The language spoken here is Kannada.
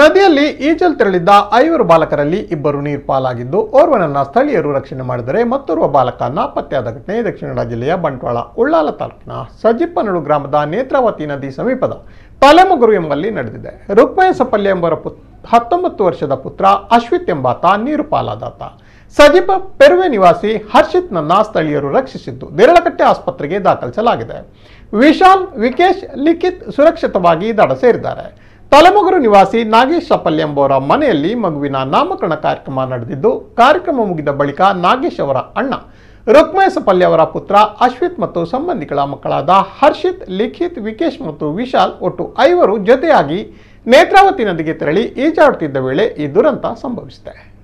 ನದಿಯಲ್ಲಿ ಈಜಲ್ ತೆರಳಿದ್ದ ಐವರು ಬಾಲಕರಲ್ಲಿ ಇಬ್ಬರು ನೀರು ಪಾಲಾಗಿದ್ದು ಓರ್ವನನ್ನ ಸ್ಥಳೀಯರು ರಕ್ಷಣೆ ಮಾಡಿದರೆ ಮತ್ತೋರ್ವ ಬಾಲಕ ನಾಪತ್ತೆಯಾದ ಘಟನೆ ದಕ್ಷಿಣ ಕನ್ನಡ ಜಿಲ್ಲೆಯ ಬಂಟ್ವಾಳ ಉಳ್ಳಾಲ ತಾಲೂಕಿನ ಸಜಿಪ್ಪನಡು ಗ್ರಾಮದ ನೇತ್ರಾವತಿ ನದಿ ಸಮೀಪದ ಪಲೆಮಗುರು ಎಂಬಲ್ಲಿ ನಡೆದಿದೆ ರುಕ್ಮಯ ಸಪಲ್ಯ ಎಂಬರ ಪುತ್ ಹತ್ತೊಂಬತ್ತು ವರ್ಷದ ಪುತ್ರ ಅಶ್ವಿತ್ ಎಂಬಾತ ನೀರು ಪಾಲಾದಾತ ಸಜಿಪ ಪೆರುವೆ ನಿವಾಸಿ ಹರ್ಷಿತ್ನನ್ನ ಸ್ಥಳೀಯರು ರಕ್ಷಿಸಿದ್ದು ದೇರಳಕಟ್ಟೆ ಆಸ್ಪತ್ರೆಗೆ ದಾಖಲಿಸಲಾಗಿದೆ ವಿಶಾಲ್ ವಿಕೇಶ್ ಲಿಖಿತ್ ಸುರಕ್ಷಿತವಾಗಿ ದಡ ಸೇರಿದ್ದಾರೆ ತಲೆಮೊಗರು ನಿವಾಸಿ ನಾಗೇಶ್ ಸಪಲ್ಯ ಎಂಬವರ ಮನೆಯಲ್ಲಿ ಮಗುವಿನ ನಾಮಕರಣ ಕಾರ್ಯಕ್ರಮ ನಡೆದಿದ್ದು ಕಾರ್ಯಕ್ರಮ ಮುಗಿದ ಬಳಿಕ ನಾಗೇಶ್ ಅವರ ಅಣ್ಣ ರುಕ್ಮಯ ಸಪಲ್ಯ ಅವರ ಪುತ್ರ ಅಶ್ವಿತ್ ಮತ್ತು ಸಂಬಂಧಿಗಳ ಮಕ್ಕಳಾದ ಹರ್ಷಿತ್ ಲಿಖಿತ್ ವಿಕೇಶ್ ಮತ್ತು ವಿಶಾಲ್ ಒಟ್ಟು ಐವರು ಜೊತೆಯಾಗಿ ನೇತ್ರಾವತಿ ನದಿಗೆ ತೆರಳಿ ಈಜಾಡುತ್ತಿದ್ದ ವೇಳೆ ಈ ದುರಂತ ಸಂಭವಿಸಿದೆ